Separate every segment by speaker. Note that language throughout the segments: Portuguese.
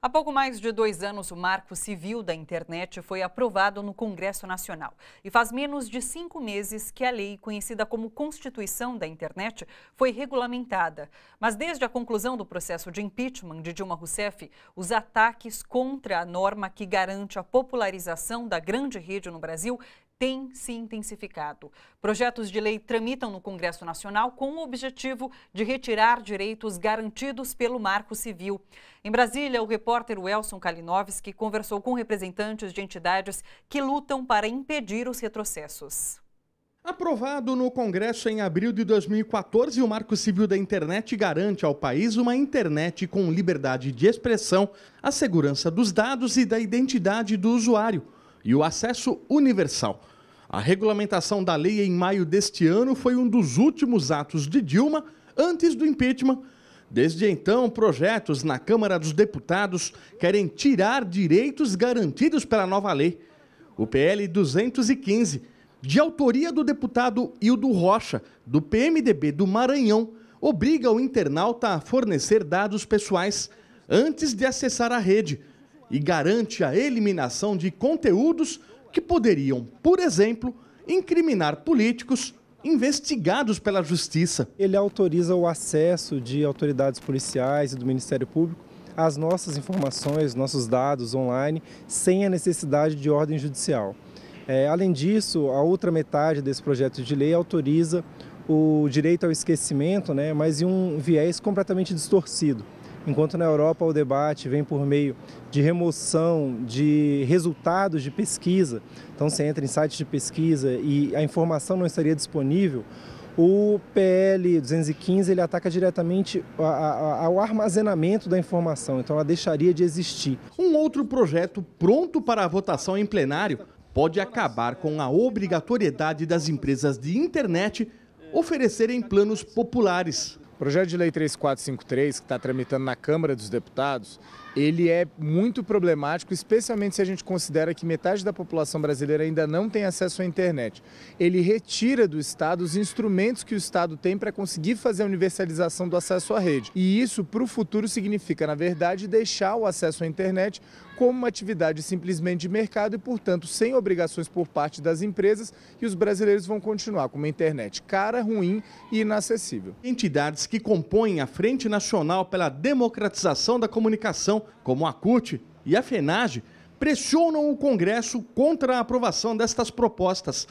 Speaker 1: Há pouco mais de dois anos, o Marco Civil da Internet foi aprovado no Congresso Nacional. E faz menos de cinco meses que a lei, conhecida como Constituição da Internet, foi regulamentada. Mas desde a conclusão do processo de impeachment de Dilma Rousseff, os ataques contra a norma que garante a popularização da grande rede no Brasil tem se intensificado. Projetos de lei tramitam no Congresso Nacional com o objetivo de retirar direitos garantidos pelo Marco Civil. Em Brasília, o repórter Welson Kalinowski conversou com representantes de entidades que lutam para impedir os retrocessos.
Speaker 2: Aprovado no Congresso em abril de 2014, o Marco Civil da Internet garante ao país uma internet com liberdade de expressão, a segurança dos dados e da identidade do usuário e o acesso universal. A regulamentação da lei em maio deste ano foi um dos últimos atos de Dilma antes do impeachment. Desde então, projetos na Câmara dos Deputados querem tirar direitos garantidos pela nova lei. O PL 215, de autoria do deputado Hildo Rocha, do PMDB do Maranhão, obriga o internauta a fornecer dados pessoais antes de acessar a rede e garante a eliminação de conteúdos
Speaker 3: que poderiam, por exemplo, incriminar políticos investigados pela justiça. Ele autoriza o acesso de autoridades policiais e do Ministério Público às nossas informações, nossos dados online, sem a necessidade de ordem judicial. É, além disso, a outra metade desse projeto de lei autoriza o direito ao esquecimento, né, mas em um viés completamente distorcido. Enquanto na Europa o debate vem por meio de remoção de resultados de pesquisa, então você entra em sites de pesquisa e a informação não estaria disponível, o PL 215 ele ataca diretamente ao armazenamento da informação, então ela deixaria de existir. Um outro projeto pronto
Speaker 2: para a votação em plenário pode acabar com a obrigatoriedade das empresas de internet
Speaker 4: oferecerem planos populares. O projeto de lei 3453, que está tramitando na Câmara dos Deputados, ele é muito problemático, especialmente se a gente considera que metade da população brasileira ainda não tem acesso à internet. Ele retira do Estado os instrumentos que o Estado tem para conseguir fazer a universalização do acesso à rede. E isso, para o futuro, significa, na verdade, deixar o acesso à internet como uma atividade simplesmente de mercado e, portanto, sem obrigações por parte das empresas, e os brasileiros vão continuar com uma internet cara, ruim e inacessível. Entidades que compõem a Frente Nacional pela Democratização
Speaker 2: da Comunicação, como a CUT e a FENAGE, pressionam o Congresso contra a aprovação destas propostas.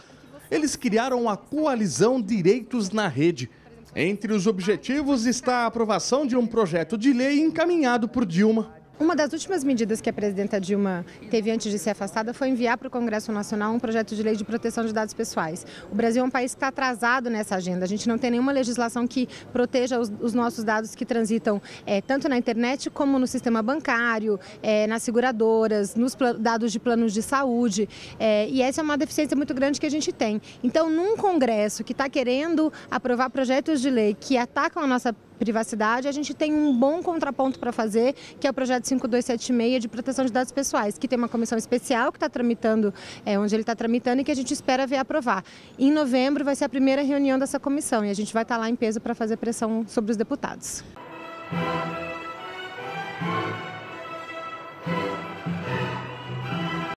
Speaker 2: Eles criaram a coalizão Direitos na Rede. Entre os objetivos está a aprovação de um projeto de lei encaminhado
Speaker 5: por Dilma uma das últimas medidas que a presidenta Dilma teve antes de ser afastada foi enviar para o Congresso Nacional um projeto de lei de proteção de dados pessoais. O Brasil é um país que está atrasado nessa agenda. A gente não tem nenhuma legislação que proteja os, os nossos dados que transitam é, tanto na internet como no sistema bancário, é, nas seguradoras, nos dados de planos de saúde. É, e essa é uma deficiência muito grande que a gente tem. Então, num Congresso que está querendo aprovar projetos de lei que atacam a nossa privacidade, a gente tem um bom contraponto para fazer, que é o projeto 5276 de proteção de dados pessoais, que tem uma comissão especial que está tramitando, é, onde ele está tramitando e que a gente espera ver aprovar. Em novembro vai ser a primeira reunião dessa comissão e a gente vai estar tá lá em peso para fazer pressão sobre os deputados.